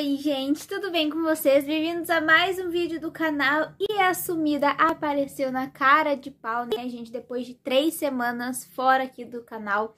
Oi, gente, tudo bem com vocês? Bem-vindos a mais um vídeo do canal. E a sumida apareceu na cara de pau, né, gente? Depois de três semanas fora aqui do canal.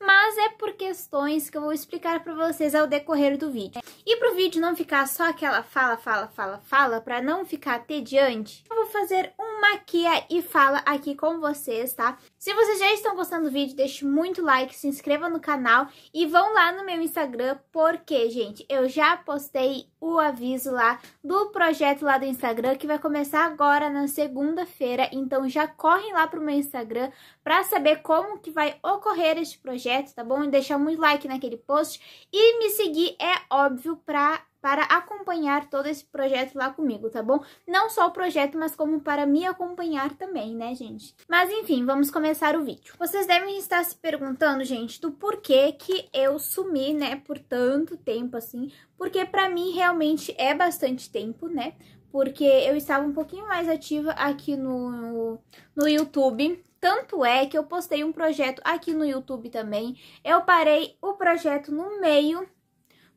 Mas é por questões que eu vou explicar pra vocês ao decorrer do vídeo. E pro vídeo não ficar só aquela fala, fala, fala, fala, pra não ficar tediante, eu vou fazer um maquia e fala aqui com vocês, tá? Se vocês já estão gostando do vídeo, deixe muito like, se inscreva no canal e vão lá no meu Instagram, porque, gente, eu já postei o aviso lá do projeto lá do Instagram, que vai começar agora na segunda-feira, então já correm lá pro meu Instagram para saber como que vai ocorrer este projeto, tá bom? E deixar muito like naquele post e me seguir, é óbvio, pra para acompanhar todo esse projeto lá comigo, tá bom? Não só o projeto, mas como para me acompanhar também, né, gente? Mas enfim, vamos começar o vídeo. Vocês devem estar se perguntando, gente, do porquê que eu sumi, né, por tanto tempo assim, porque para mim realmente é bastante tempo, né? Porque eu estava um pouquinho mais ativa aqui no, no YouTube, tanto é que eu postei um projeto aqui no YouTube também. Eu parei o projeto no meio,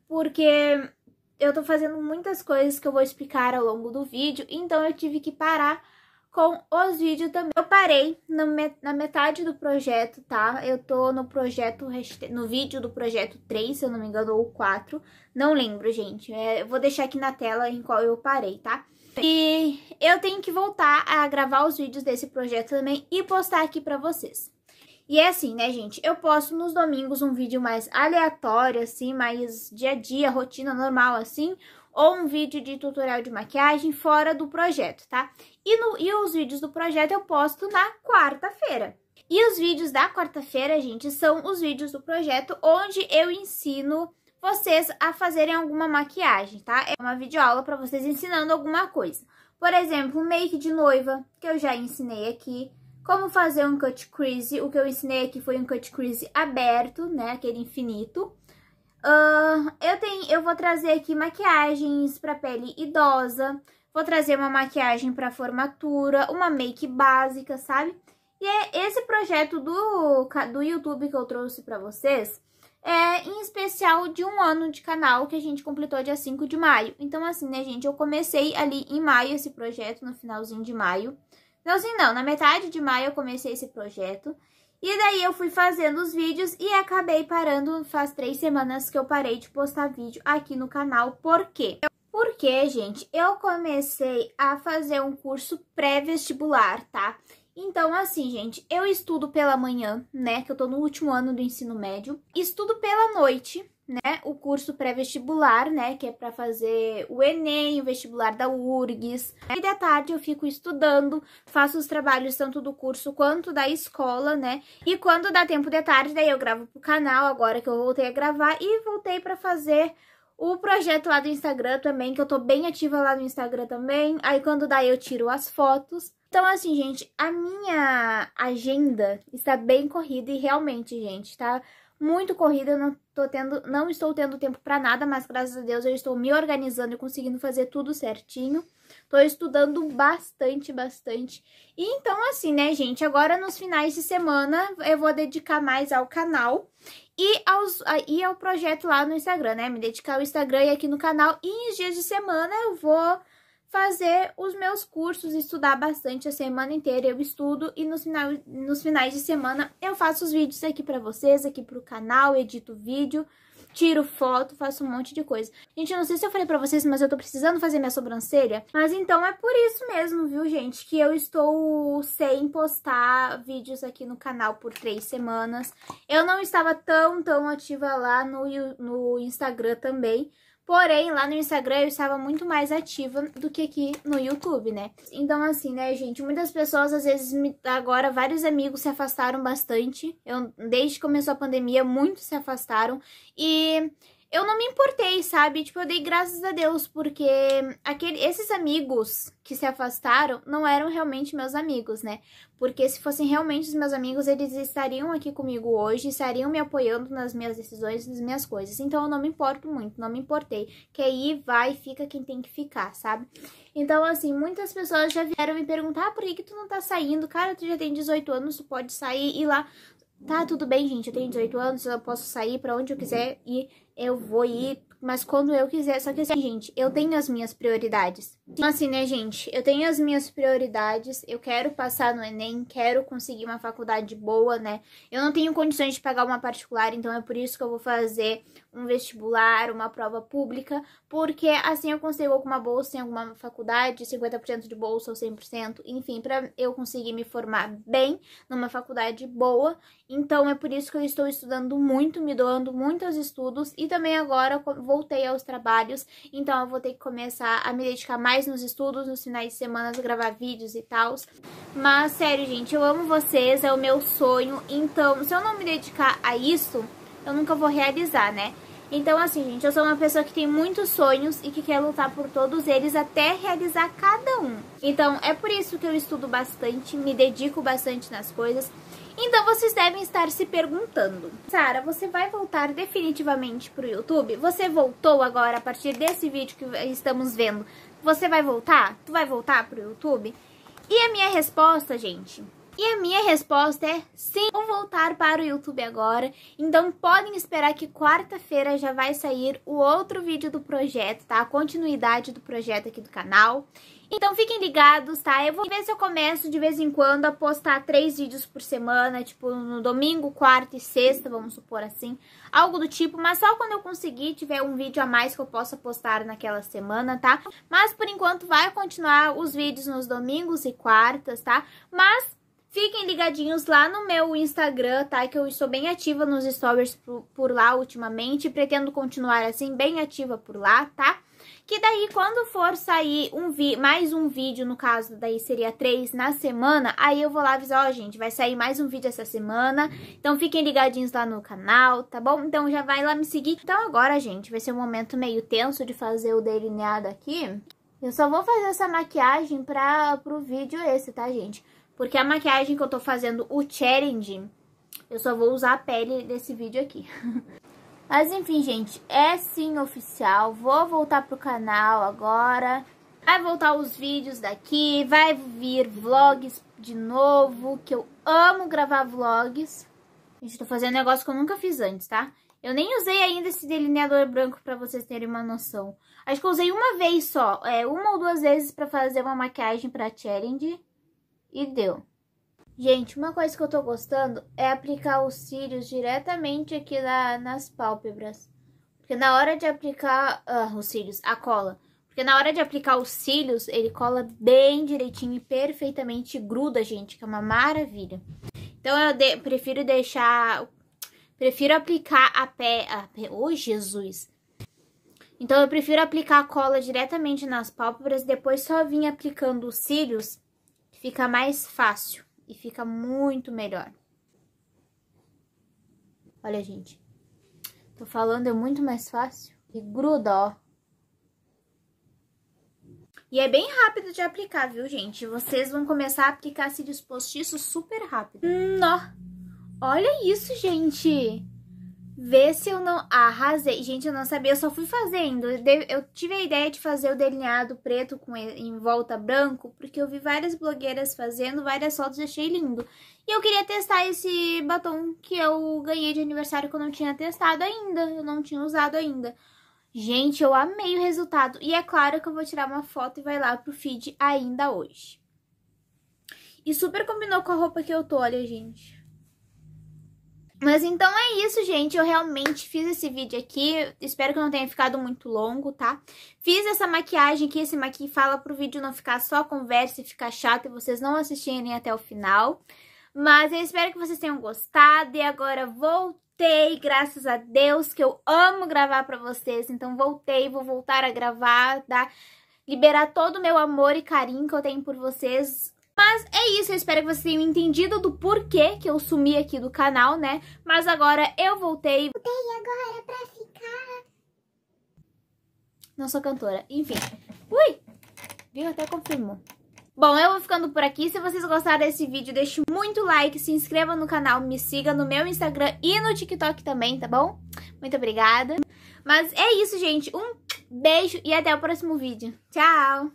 porque eu tô fazendo muitas coisas que eu vou explicar ao longo do vídeo, então eu tive que parar com os vídeos também. Eu parei met na metade do projeto, tá? Eu tô no projeto, no vídeo do projeto 3, se eu não me engano, ou 4, não lembro, gente. É, eu vou deixar aqui na tela em qual eu parei, tá? E eu tenho que voltar a gravar os vídeos desse projeto também e postar aqui pra vocês. E é assim, né, gente? Eu posto nos domingos um vídeo mais aleatório, assim, mais dia a dia, rotina normal, assim, ou um vídeo de tutorial de maquiagem fora do projeto, tá? E, no, e os vídeos do projeto eu posto na quarta-feira. E os vídeos da quarta-feira, gente, são os vídeos do projeto onde eu ensino vocês a fazerem alguma maquiagem, tá? É uma videoaula para vocês ensinando alguma coisa. Por exemplo, make de noiva, que eu já ensinei aqui. Como fazer um cut crease, o que eu ensinei aqui foi um cut crease aberto, né, aquele infinito. Uh, eu, tenho, eu vou trazer aqui maquiagens para pele idosa, vou trazer uma maquiagem para formatura, uma make básica, sabe? E é esse projeto do, do YouTube que eu trouxe para vocês é em especial de um ano de canal que a gente completou dia 5 de maio. Então assim, né, gente, eu comecei ali em maio esse projeto, no finalzinho de maio. Não, assim, não. Na metade de maio eu comecei esse projeto. E daí eu fui fazendo os vídeos e acabei parando faz três semanas que eu parei de postar vídeo aqui no canal. Por quê? Porque, gente, eu comecei a fazer um curso pré-vestibular, tá? Então, assim, gente, eu estudo pela manhã, né? Que eu tô no último ano do ensino médio. Estudo pela noite, né, o curso pré-vestibular, né, que é para fazer o ENEM, o vestibular da URGS. E da tarde eu fico estudando, faço os trabalhos tanto do curso quanto da escola, né? E quando dá tempo de tarde, daí eu gravo pro canal, agora que eu voltei a gravar e voltei para fazer o projeto lá do Instagram também, que eu tô bem ativa lá no Instagram também. Aí quando dá eu tiro as fotos. Então, assim, gente, a minha agenda está bem corrida e realmente, gente, tá muito corrida, não tô tendo, não estou tendo tempo para nada, mas graças a Deus eu estou me organizando e conseguindo fazer tudo certinho. Tô estudando bastante, bastante. E então assim, né, gente, agora nos finais de semana eu vou dedicar mais ao canal e, aos, e ao projeto lá no Instagram, né? Me dedicar ao Instagram e aqui no canal. E em dias de semana eu vou fazer os meus cursos, estudar bastante a semana inteira, eu estudo e nos, final, nos finais de semana eu faço os vídeos aqui para vocês, aqui pro canal, edito vídeo, tiro foto, faço um monte de coisa. Gente, eu não sei se eu falei pra vocês, mas eu tô precisando fazer minha sobrancelha, mas então é por isso mesmo, viu, gente, que eu estou sem postar vídeos aqui no canal por três semanas. Eu não estava tão, tão ativa lá no, no Instagram também, Porém, lá no Instagram eu estava muito mais ativa do que aqui no YouTube, né? Então, assim, né, gente? Muitas pessoas, às vezes, me... agora, vários amigos se afastaram bastante. Eu, desde que começou a pandemia, muitos se afastaram. E eu não me importei, sabe? Tipo, eu dei graças a Deus, porque aquele, esses amigos que se afastaram não eram realmente meus amigos, né? Porque se fossem realmente os meus amigos, eles estariam aqui comigo hoje, estariam me apoiando nas minhas decisões, nas minhas coisas. Então eu não me importo muito, não me importei. Que aí vai, fica quem tem que ficar, sabe? Então, assim, muitas pessoas já vieram me perguntar ah, por que, que tu não tá saindo? Cara, tu já tem 18 anos, tu pode sair e lá. Tá, tudo bem, gente, eu tenho 18 anos, eu posso sair para onde eu quiser e eu vou ir, mas quando eu quiser. Só que assim, gente, eu tenho as minhas prioridades. Então, assim, né, gente, eu tenho as minhas prioridades, eu quero passar no Enem, quero conseguir uma faculdade boa, né? Eu não tenho condições de pagar uma particular, então é por isso que eu vou fazer um vestibular, uma prova pública, porque assim eu consigo alguma bolsa em alguma faculdade, 50% de bolsa ou 100%, enfim, para eu conseguir me formar bem numa faculdade boa. Então é por isso que eu estou estudando muito, me doando muito aos estudos e também agora voltei aos trabalhos, então eu vou ter que começar a me dedicar mais nos estudos, nos finais de semana, gravar vídeos e tal. Mas sério, gente, eu amo vocês, é o meu sonho, então se eu não me dedicar a isso, eu nunca vou realizar, né? Então, assim, gente, eu sou uma pessoa que tem muitos sonhos e que quer lutar por todos eles até realizar cada um. Então, é por isso que eu estudo bastante, me dedico bastante nas coisas. Então, vocês devem estar se perguntando: Sara, você vai voltar definitivamente pro YouTube? Você voltou agora a partir desse vídeo que estamos vendo? Você vai voltar? Tu vai voltar pro YouTube? E a minha resposta, gente, e a minha resposta é sim, vou voltar para o YouTube agora. Então podem esperar que quarta-feira já vai sair o outro vídeo do projeto, tá? A continuidade do projeto aqui do canal. Então fiquem ligados, tá? Eu vou ver se eu começo de vez em quando a postar três vídeos por semana, tipo no domingo, quarta e sexta, vamos supor assim, algo do tipo, mas só quando eu conseguir tiver um vídeo a mais que eu possa postar naquela semana, tá? Mas por enquanto vai continuar os vídeos nos domingos e quartas, tá? Mas Fiquem ligadinhos lá no meu Instagram, tá? Que eu estou bem ativa nos stories por lá ultimamente. Pretendo continuar assim, bem ativa por lá, tá? Que daí, quando for sair um vi mais um vídeo, no caso, daí seria três na semana, aí eu vou lá avisar, ó, oh, gente, vai sair mais um vídeo essa semana. Então, fiquem ligadinhos lá no canal, tá bom? Então, já vai lá me seguir. Então, agora, gente, vai ser um momento meio tenso de fazer o delineado aqui. Eu só vou fazer essa maquiagem para pro vídeo esse, tá, gente? Porque a maquiagem que eu tô fazendo, o challenge, eu só vou usar a pele desse vídeo aqui. Mas enfim, gente, é sim oficial. Vou voltar pro canal agora. Vai voltar os vídeos daqui, vai vir vlogs de novo, que eu amo gravar vlogs. Gente, tô fazendo um negócio que eu nunca fiz antes, tá? Eu nem usei ainda esse delineador branco pra vocês terem uma noção. Acho que eu usei uma vez só, é, uma ou duas vezes pra fazer uma maquiagem pra challenge. E deu. Gente, uma coisa que eu tô gostando é aplicar os cílios diretamente aqui na, nas pálpebras. Porque na hora de aplicar ah, os cílios, a cola. Porque na hora de aplicar os cílios, ele cola bem direitinho e perfeitamente gruda, gente, que é uma maravilha. Então eu de, prefiro deixar, prefiro aplicar a pé, Ô, pé, oh Jesus. Então eu prefiro aplicar a cola diretamente nas pálpebras, depois só vim aplicando os cílios fica mais fácil e fica muito melhor. Olha, gente, tô falando é muito mais fácil e gruda, ó. E é bem rápido de aplicar, viu, gente? Vocês vão começar a aplicar cílios postiços super rápido. Nó! Hum, Olha isso, gente! Vê se eu não... Ah, arrasei. Gente, eu não sabia, eu só fui fazendo. Eu tive a ideia de fazer o delineado preto com em volta branco, porque eu vi várias blogueiras fazendo, várias fotos, achei lindo. E eu queria testar esse batom que eu ganhei de aniversário que eu não tinha testado ainda, eu não tinha usado ainda. Gente, eu amei o resultado. E é claro que eu vou tirar uma foto e vai lá pro feed ainda hoje. E super combinou com a roupa que eu tô, olha, gente. Mas então é isso, gente. Eu realmente fiz esse vídeo aqui. Espero que não tenha ficado muito longo, tá? Fiz essa maquiagem aqui, esse maqui fala pro vídeo não ficar só conversa e ficar chato e vocês não assistirem até o final. Mas eu espero que vocês tenham gostado e agora voltei, graças a Deus, que eu amo gravar pra vocês. Então voltei, vou voltar a gravar, tá? Liberar todo o meu amor e carinho que eu tenho por vocês mas é isso, eu espero que vocês tenham entendido do porquê que eu sumi aqui do canal, né? Mas agora eu voltei... Voltei agora pra ficar... Não sou cantora, enfim. Ui! Viu? Até confirmou. Bom, eu vou ficando por aqui. Se vocês gostaram desse vídeo, deixe muito like, se inscreva no canal, me siga no meu Instagram e no TikTok também, tá bom? Muito obrigada. Mas é isso, gente. Um beijo e até o próximo vídeo. Tchau!